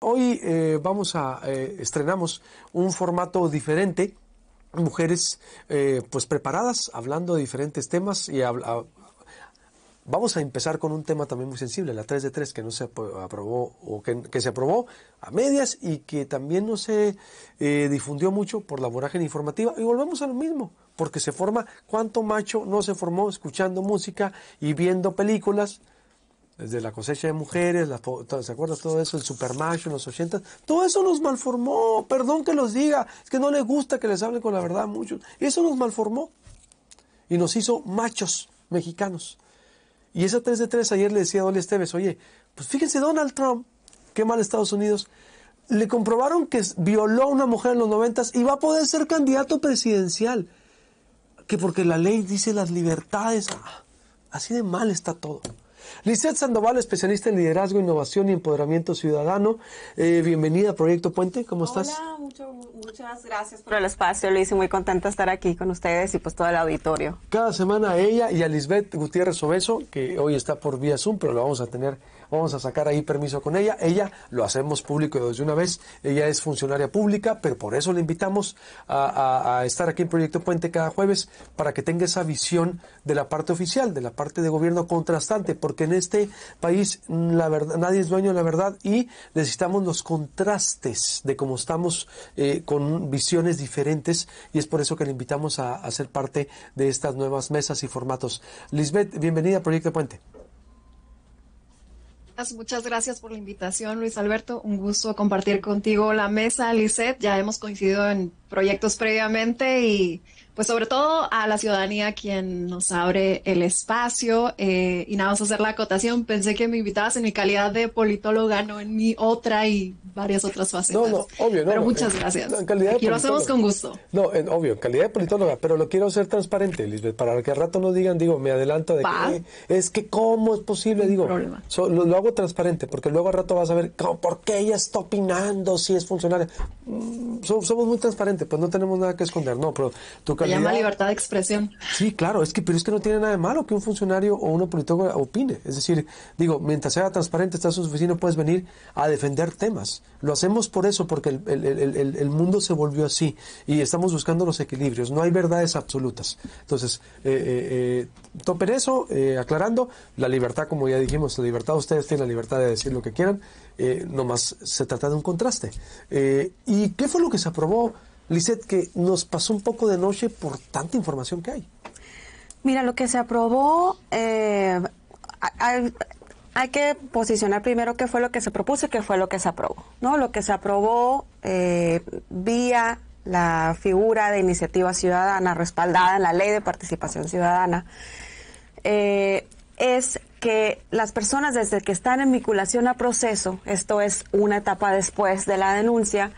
Hoy eh, vamos a eh, estrenamos un formato diferente, mujeres eh, pues preparadas, hablando de diferentes temas y vamos a empezar con un tema también muy sensible, la 3 de 3 que no se aprobó o que, se aprobó a medias y que también no se difundió mucho por la vorágine informativa y volvemos a lo mismo. Porque se forma, ¿cuánto macho no se formó escuchando música y viendo películas? desde la cosecha de mujeres, ¿se acuerdan todo eso? El supermacho en los 80, todo eso nos malformó, perdón que los diga, es que no les gusta que les hable con la verdad mucho. muchos, eso nos malformó y nos hizo machos mexicanos. Y esa 3 de 3 ayer le decía a Dolly Esteves, oye, pues fíjense Donald Trump, qué mal Estados Unidos, le comprobaron que violó a una mujer en los 90 y va a poder ser candidato presidencial, que porque la ley dice las libertades, ah, así de mal está todo. Lizeth Sandoval, especialista en liderazgo, innovación y empoderamiento ciudadano. Eh, bienvenida a Proyecto Puente, ¿cómo estás? muchas gracias por el espacio, Luis, y muy contenta estar aquí con ustedes y pues todo el auditorio. Cada semana ella y a Lisbeth Gutiérrez Obeso, que hoy está por vía Zoom, pero lo vamos a tener, vamos a sacar ahí permiso con ella. Ella, lo hacemos público desde una vez, ella es funcionaria pública, pero por eso la invitamos a, estar aquí en Proyecto Puente cada jueves, para que tenga esa visión de la parte oficial, de la parte de gobierno contrastante, porque en este país la verdad, nadie es dueño de la verdad y necesitamos los contrastes de cómo estamos eh, con visiones diferentes y es por eso que le invitamos a, ser parte de estas nuevas mesas y formatos. Lisbeth, bienvenida a Proyecto Puente. Muchas gracias por la invitación, Luis Alberto. Un gusto compartir contigo la mesa, Lisbeth, Ya hemos coincidido en proyectos previamente y pues sobre todo a la ciudadanía quien nos abre el espacio. Eh, y nada vamos a hacer la acotación, pensé que me invitabas en mi calidad de politóloga, no en mi otra y varias otras facetas. No, no, obvio, no. Pero muchas gracias. No, en lo hacemos con gusto. No, en, obvio, en calidad de politóloga, pero lo quiero hacer transparente, Lisbeth, para que al rato no digan, digo, me adelanto de que eh, es que cómo es posible, digo. lo, hago transparente, porque luego al rato vas a ver, ¿por qué ella está opinando si es funcionaria? Mm, somos muy transparentes pues no tenemos nada que esconder, no, pero tu calidad... Se llama libertad de expresión. Sí, claro, es que, pero es que no tiene nada de malo que un funcionario o un politólogo opine. Es decir, digo, mientras sea transparente, estás en su oficina, puedes venir a defender temas. Lo hacemos por eso, porque el, mundo se volvió así y estamos buscando los equilibrios. No hay verdades absolutas. Entonces, eh, eh, eh topen eso, eh, aclarando, la libertad, como ya dijimos, la libertad, ustedes tienen la libertad de decir lo que quieran, nomás se trata de un contraste. ¿Y qué fue lo que se aprobó? Lisset, que nos pasó un poco de noche por tanta información que hay. Mira, lo que se aprobó, eh, hay, que posicionar primero qué fue lo que se propuso y qué fue lo que se aprobó. ¿no? Lo que se aprobó eh, vía la figura de iniciativa ciudadana respaldada en la ley de participación ciudadana eh, es que las personas desde que están en vinculación a proceso, esto es una etapa después de la denuncia,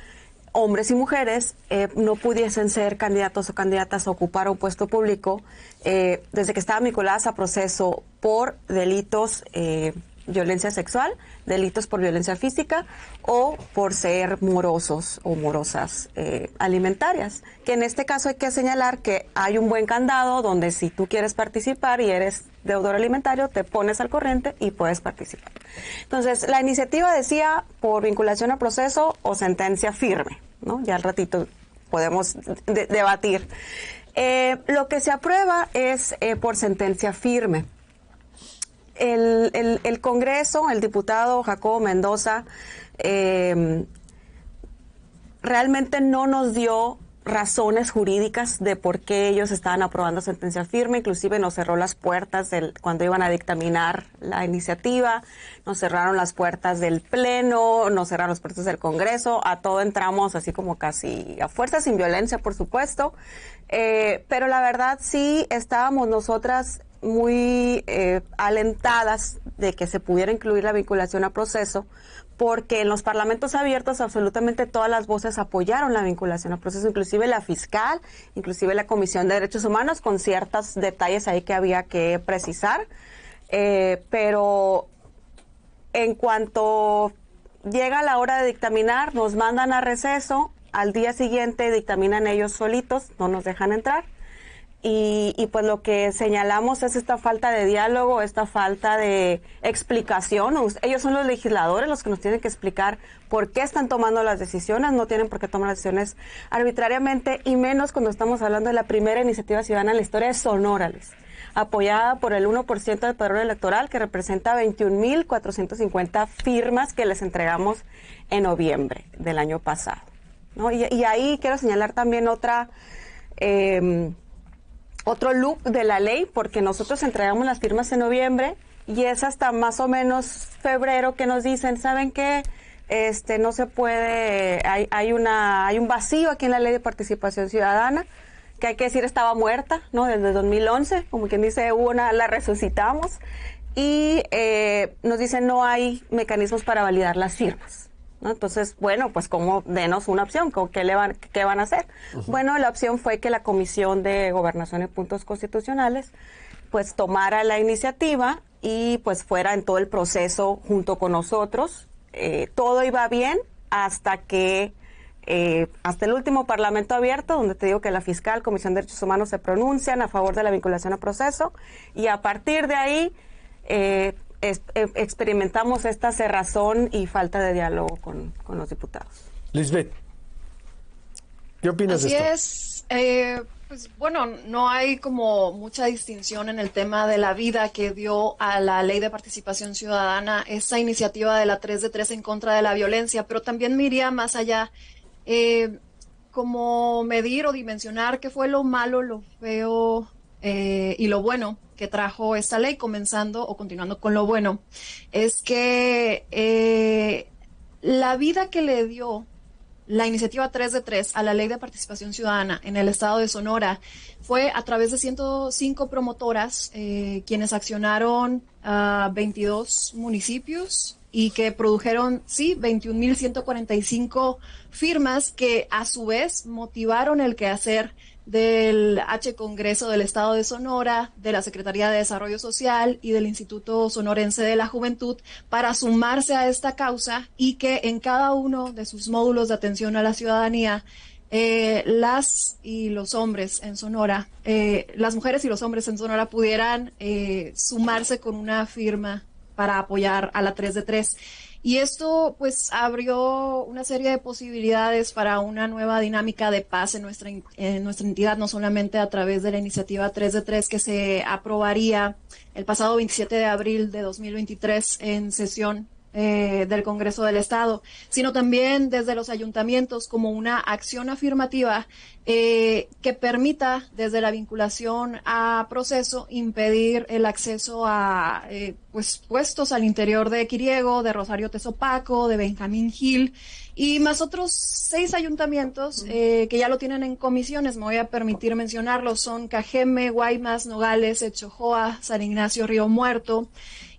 hombres y mujeres eh, no pudiesen ser candidatos o candidatas a ocupar un puesto público eh, desde que estaban vinculadas a proceso por delitos eh, violencia sexual, delitos por violencia física o por ser morosos o morosas alimentarias. Que en este caso hay que señalar que hay un buen candado donde si tú quieres participar y eres deudor alimentario, te pones al corriente y puedes participar. Entonces, la iniciativa decía por vinculación a proceso o sentencia firme. ¿no? Ya al ratito podemos debatir. Eh, lo que se aprueba es eh, por sentencia firme. El, Congreso, el diputado Jacobo Mendoza, eh, realmente no nos dio razones jurídicas de por qué ellos estaban aprobando sentencia firme, inclusive nos cerró las puertas del, cuando iban a dictaminar la iniciativa, nos cerraron las puertas del Pleno, nos cerraron las puertas del Congreso, a todo entramos así como casi a fuerza, sin violencia, por supuesto, eh, pero la verdad sí estábamos nosotras muy eh, alentadas de que se pudiera incluir la vinculación a proceso, porque en los parlamentos abiertos absolutamente todas las voces apoyaron la vinculación a proceso, inclusive la fiscal, inclusive la Comisión de Derechos Humanos, con ciertos detalles ahí que había que precisar. Eh, pero en cuanto llega la hora de dictaminar, nos mandan a receso, al día siguiente dictaminan ellos solitos, no nos dejan entrar. Y, pues lo que señalamos es esta falta de diálogo, esta falta de explicación. Ellos son los legisladores los que nos tienen que explicar por qué están tomando las decisiones, no tienen por qué tomar las decisiones arbitrariamente y menos cuando estamos hablando de la primera iniciativa ciudadana en la historia de Sonora, apoyada por el 1% del padrón electoral que representa 21.450 firmas que les entregamos en noviembre del año pasado. Y, ahí quiero señalar también otra... Eh, otro loop de la ley porque nosotros entregamos las firmas en noviembre y es hasta más o menos febrero que nos dicen, ¿saben qué? Este no se puede, hay, hay una hay un vacío aquí en la Ley de Participación Ciudadana que hay que decir estaba muerta, ¿no? Desde 2011, como quien dice, una la resucitamos y eh, nos dicen no hay mecanismos para validar las firmas. Entonces, bueno, pues como denos una opción, qué, le van, qué van a hacer? Bueno, la opción fue que la Comisión de Gobernación y Puntos Constitucionales pues tomara la iniciativa y pues fuera en todo el proceso junto con nosotros. Eh, todo iba bien hasta que, eh, hasta el último Parlamento abierto, donde te digo que la fiscal, Comisión de Derechos Humanos se pronuncian a favor de la vinculación a proceso y a partir de ahí... Eh, eh, experimentamos esta cerrazón y falta de diálogo con, los diputados. Lisbeth, ¿qué opinas de esto? Es, eh, pues bueno, no hay como mucha distinción en el tema de la vida que dio a la ley de participación ciudadana esa iniciativa de la 3 de 3 en contra de la violencia, pero también me más allá. Eh, como medir o dimensionar qué fue lo malo, lo feo, eh, y lo bueno que trajo esta ley, comenzando o continuando con lo bueno, es que eh, la vida que le dio la iniciativa 3 de 3 a la ley de participación ciudadana en el estado de Sonora fue a través de 105 promotoras eh, quienes accionaron a 22 municipios y que produjeron, sí, 21.145 firmas que a su vez motivaron el quehacer del H Congreso del Estado de Sonora, de la Secretaría de Desarrollo Social y del Instituto Sonorense de la Juventud para sumarse a esta causa y que en cada uno de sus módulos de atención a la ciudadanía eh, las y los hombres en Sonora, eh, las mujeres y los hombres en Sonora pudieran eh, sumarse con una firma para apoyar a la 3 de 3. Y esto pues abrió una serie de posibilidades para una nueva dinámica de paz en nuestra, en nuestra entidad, no solamente a través de la iniciativa 3 de 3 que se aprobaría el pasado 27 de abril de 2023 en sesión eh, del Congreso del Estado, sino también desde los ayuntamientos como una acción afirmativa eh, que permita desde la vinculación a proceso impedir el acceso a eh, pues, puestos al interior de Quiriego, de Rosario Tesopaco, de Benjamín Gil y más otros seis ayuntamientos que ya lo tienen en comisiones. Me voy a permitir mencionarlos. Son Cajeme, Guaymas, Nogales, Echojoa, San Ignacio, Río Muerto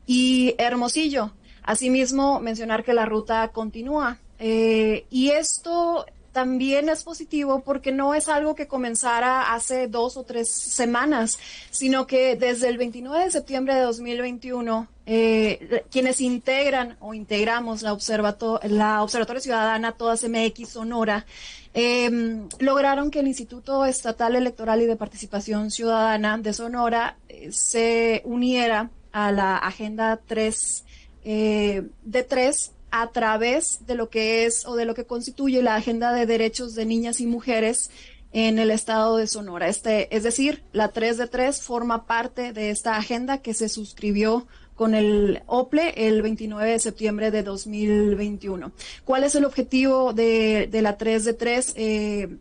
y Hermosillo, Asimismo, mencionar que la ruta continúa. Eh, y esto también es positivo porque no es algo que comenzara hace dos o tres semanas, sino que desde el 29 de septiembre de 2021, eh, quienes integran o integramos la, observato la Observatoria Ciudadana Todas MX Sonora, em, lograron que el Instituto Estatal Electoral y de Participación Ciudadana de Sonora eh, se uniera a la Agenda 3 eh, de tres a través de lo que es o de lo que constituye la Agenda de Derechos de Niñas y Mujeres en el estado de Sonora. Este, es decir, la 3 de 3 forma parte de esta agenda que se suscribió con el OPLE el 29 de septiembre de 2021. ¿Cuál es el objetivo de, la 3 de 3? Eh,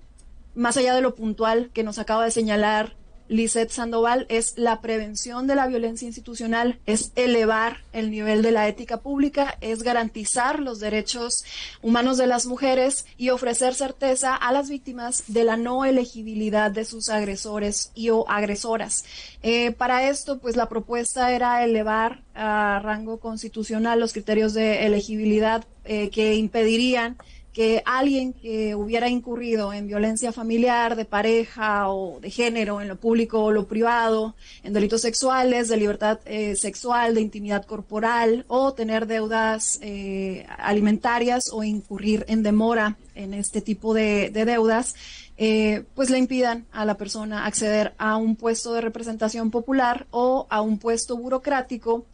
más allá de lo puntual que nos acaba de señalar Lisset Sandoval, es la prevención de la violencia institucional, es elevar el nivel de la ética pública, es garantizar los derechos humanos de las mujeres y ofrecer certeza a las víctimas de la no elegibilidad de sus agresores y o agresoras. Eh, para esto, pues la propuesta era elevar a rango constitucional los criterios de elegibilidad eh, que impedirían que alguien que hubiera incurrido en violencia familiar, de pareja o de género, en lo público o lo privado, en delitos sexuales, de libertad eh, sexual, de intimidad corporal o tener deudas eh, alimentarias o incurrir en demora en este tipo de, deudas, eh, pues le impidan a la persona acceder a un puesto de representación popular o a un puesto burocrático,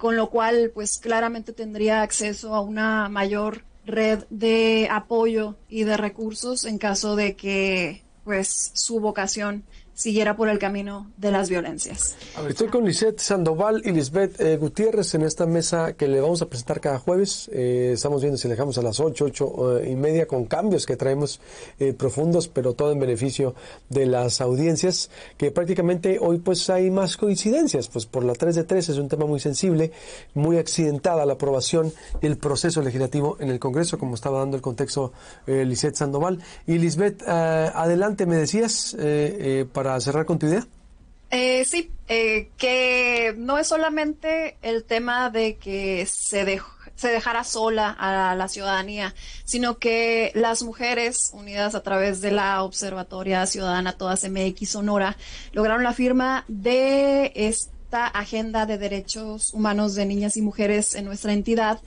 con lo cual pues claramente tendría acceso a una mayor red de apoyo y de recursos en caso de que pues su vocación siguiera por el camino de las violencias. estoy con Lisette Sandoval y Lisbeth eh, Gutiérrez en esta mesa que le vamos a presentar cada jueves. Eh, estamos viendo si dejamos a las ocho, ocho eh, y media con cambios que traemos profundos, pero todo en beneficio de las audiencias, que prácticamente hoy pues hay más coincidencias, pues por la 3 de 3 es un tema muy sensible, muy accidentada la aprobación del el proceso legislativo en el Congreso, como estaba dando el contexto Lisette Sandoval. Y Lisbeth, adelante, me decías, para cerrar con tu idea. Eh, sí, eh, que no es solamente el tema de que se, se dejara sola a la ciudadanía, sino que las mujeres unidas a través de la Observatoria Ciudadana Todas MX Sonora lograron la firma de este esta agenda de derechos humanos de niñas y mujeres en nuestra entidad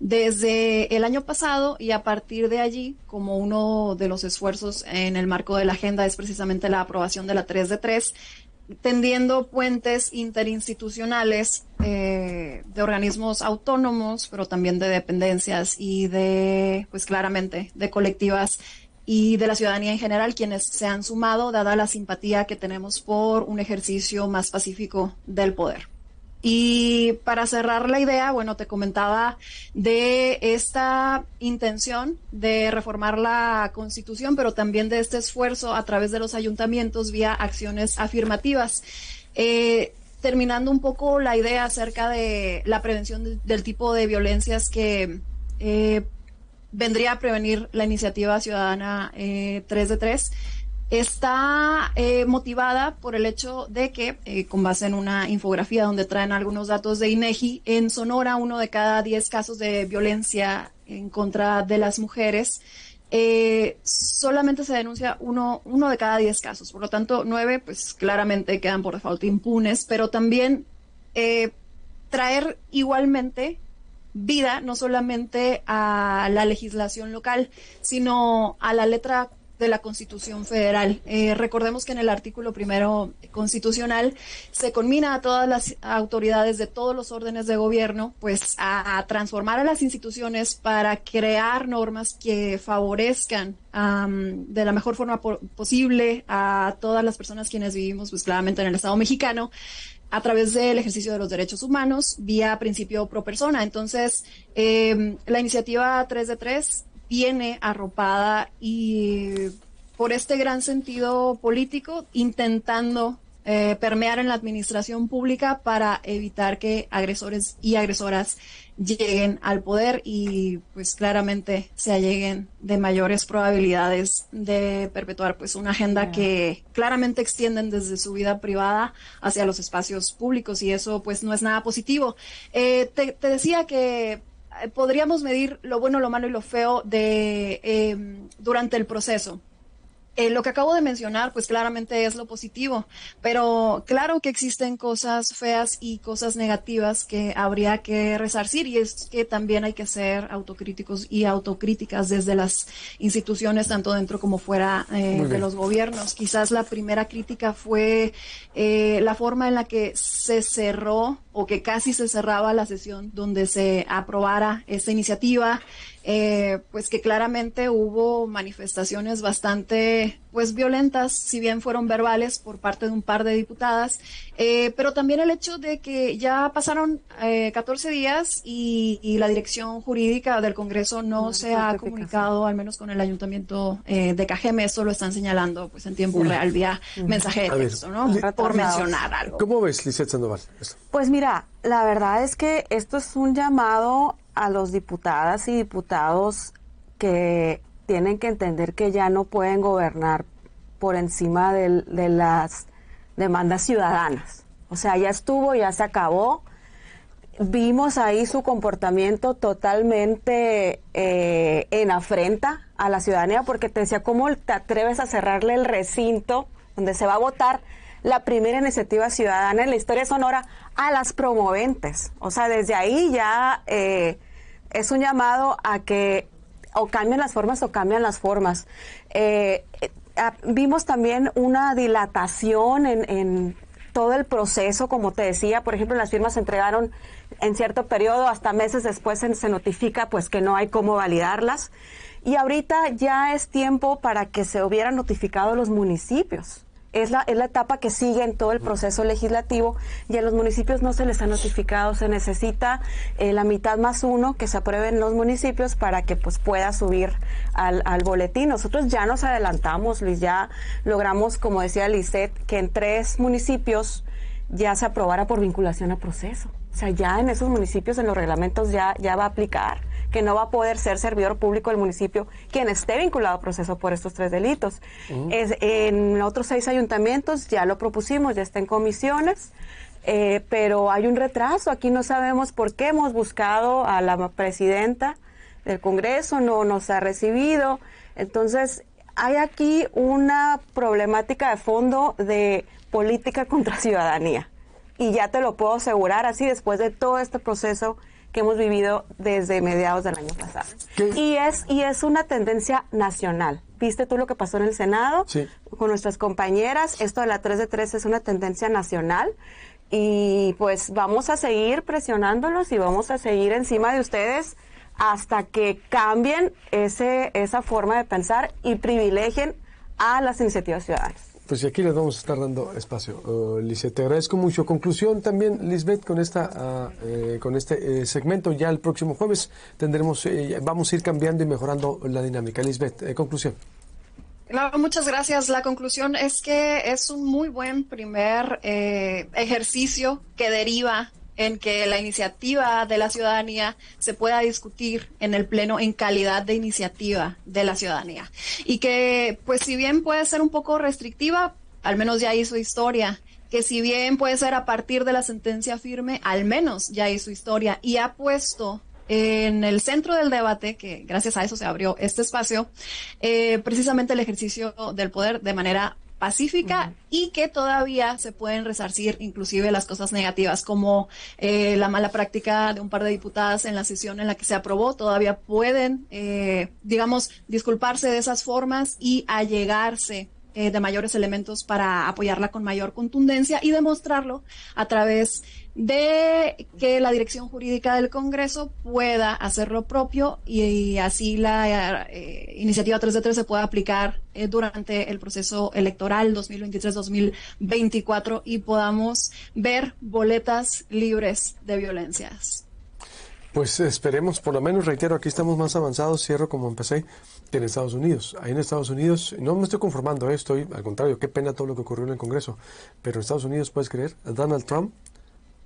desde el año pasado y a partir de allí, como uno de los esfuerzos en el marco de la agenda es precisamente la aprobación de la 3 de 3, tendiendo puentes interinstitucionales eh, de organismos autónomos, pero también de dependencias y de, pues claramente, de colectivas y de la ciudadanía en general, quienes se han sumado, dada la simpatía que tenemos por un ejercicio más pacífico del poder. Y para cerrar la idea, bueno, te comentaba de esta intención de reformar la constitución, pero también de este esfuerzo a través de los ayuntamientos vía acciones afirmativas. Eh, terminando un poco la idea acerca de la prevención del tipo de violencias que eh, vendría a prevenir la iniciativa ciudadana 3 eh, de 3 está eh, motivada por el hecho de que, eh, con base en una infografía donde traen algunos datos de INEGI, en Sonora uno de cada diez casos de violencia en contra de las mujeres solamente se denuncia uno, uno de cada diez casos. Por lo tanto, nueve, pues claramente quedan por default impunes, pero también traer igualmente vida no solamente a la legislación local, sino a la letra de la Constitución Federal. Eh, recordemos que en el artículo primero constitucional se conmina a todas las autoridades de todos los órdenes de gobierno, pues a, transformar a las instituciones para crear normas que favorezcan de la mejor forma posible a todas las personas quienes vivimos, pues claramente en el Estado mexicano, a través del ejercicio de los derechos humanos vía principio pro persona. Entonces, em, la iniciativa 3 de 3 viene arropada y por este gran sentido político intentando eh, permear en la administración pública para evitar que agresores y agresoras lleguen al poder y pues claramente se alleguen de mayores probabilidades de perpetuar pues una agenda que claramente extienden desde su vida privada hacia los espacios públicos y eso pues no es nada positivo. Eh, te, decía que eh, podríamos medir lo bueno, lo malo y lo feo de durante el proceso. Eh, lo que acabo de mencionar, pues claramente es lo positivo, pero claro que existen cosas feas y cosas negativas que habría que resarcir y es que también hay que ser autocríticos y autocríticas desde las instituciones, tanto dentro como fuera eh, de los gobiernos. Quizás la primera crítica fue eh, la forma en la que se cerró o que casi se cerraba la sesión donde se aprobara esta iniciativa. Eh, pues que claramente hubo manifestaciones bastante pues violentas, si bien fueron verbales por parte de un par de diputadas, eh, pero también el hecho de que ya pasaron 14 eh, días y, la dirección jurídica del Congreso no, se ha comunicado, al menos con el ayuntamiento de Cajeme, eso lo están señalando pues en tiempo real vía mensajero, ¿no? Por mencionar algo. ¿Cómo ves, Lizeth Sandoval? Pues mira, la verdad es que esto es un llamado a los diputadas y diputados que tienen que entender que ya no pueden gobernar por encima de, las demandas ciudadanas. O sea, ya estuvo, ya se acabó. Vimos ahí su comportamiento totalmente eh, en afrenta a la ciudadanía porque te decía, ¿cómo te atreves a cerrarle el recinto donde se va a votar la primera iniciativa ciudadana en la historia Sonora a las promoventes. O sea, desde ahí ya eh, es un llamado a que o cambien las formas o cambian las formas. Eh, eh, vimos también una dilatación en, todo el proceso, como te decía, por ejemplo, las firmas se entregaron en cierto periodo, hasta meses después se, notifica pues que no hay cómo validarlas. Y ahorita ya es tiempo para que se hubieran notificado los municipios es la, es la etapa que sigue en todo el proceso legislativo y a los municipios no se les ha notificado, se necesita eh, la mitad más uno que se aprueben los municipios para que pues pueda subir al, boletín. Nosotros ya nos adelantamos, Luis, ya logramos, como decía Lisette, que en tres municipios ya se aprobara por vinculación a proceso. O sea, ya en esos municipios, en los reglamentos, ya, ya va a aplicar que no va a poder ser servidor público del municipio quien esté vinculado a proceso por estos tres delitos. Mm. en otros seis ayuntamientos ya lo propusimos, ya está en comisiones. Eh, pero hay un retraso, aquí no sabemos por qué hemos buscado a la presidenta del Congreso, no nos ha recibido. Entonces, hay aquí una problemática de fondo de política contra ciudadanía. Y ya te lo puedo asegurar así después de todo este proceso que hemos vivido desde mediados del año pasado. Y es, y es una tendencia nacional. ¿Viste tú lo que pasó en el Senado? Con nuestras compañeras, esto de la 3 de 3 es una tendencia nacional y pues vamos a seguir presionándolos y vamos a seguir encima de ustedes hasta que cambien ese, esa forma de pensar y privilegien a las iniciativas ciudadanas. Pues aquí les vamos a estar dando espacio. Eh, te agradezco mucho. Conclusión también, Lisbeth, con esta ah, eh, con este eh, segmento. Ya el próximo jueves tendremos, vamos a ir cambiando y mejorando la dinámica. Lisbeth, conclusión. muchas gracias. La conclusión es que es un muy buen primer ejercicio que deriva en que la iniciativa de la ciudadanía se pueda discutir en el Pleno en calidad de iniciativa de la ciudadanía. Y que, pues si bien puede ser un poco restrictiva, al menos ya hizo historia que si bien puede ser a partir de la sentencia firme, al menos ya hizo historia y ha puesto en el centro del debate, que gracias a eso se abrió este espacio, eh, precisamente el ejercicio del poder de manera pacífica y que todavía se pueden resarcir inclusive las cosas negativas como eh, la mala práctica de un par de diputadas en la sesión en la que se aprobó, todavía pueden, eh, digamos, disculparse de esas formas y allegarse eh, de mayores elementos para apoyarla con mayor contundencia y demostrarlo a través de que la dirección jurídica del Congreso pueda hacer lo propio y, así la eh, iniciativa 3 de 3 se pueda aplicar eh, durante el proceso electoral 2023-2024 y podamos ver boletas libres de violencias. Pues esperemos, por lo menos reitero, aquí estamos más avanzados, cierro como empecé, en Estados Unidos. Ahí en Estados Unidos, no me estoy conformando, eh, estoy, al contrario, qué pena todo lo que ocurrió en el Congreso, pero en Estados Unidos, puedes creer, Donald Trump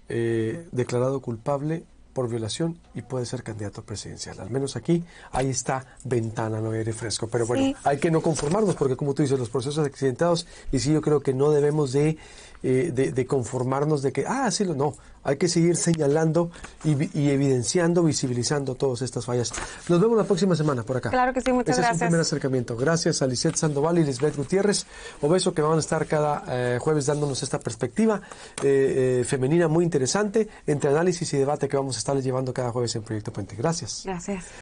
eh, declarado culpable por violación y puede ser candidato presidencial. Al menos aquí, ahí está ventana, no aire fresco. Pero bueno, hay que no conformarnos porque como tú dices, los procesos accidentados, y sí, yo creo que no debemos de eh, de, conformarnos de que, ah, sí, no, hay que seguir señalando y, evidenciando, visibilizando todas estas fallas. Nos vemos la próxima semana por acá. Claro que sí, muchas Ese gracias. Es un primer acercamiento. Gracias a Lisette Sandoval y Lisbeth Gutiérrez, obeso que van a estar cada eh, jueves dándonos esta perspectiva eh, femenina muy interesante entre análisis y debate que vamos a estarles llevando cada jueves en Proyecto Puente. Gracias. Gracias.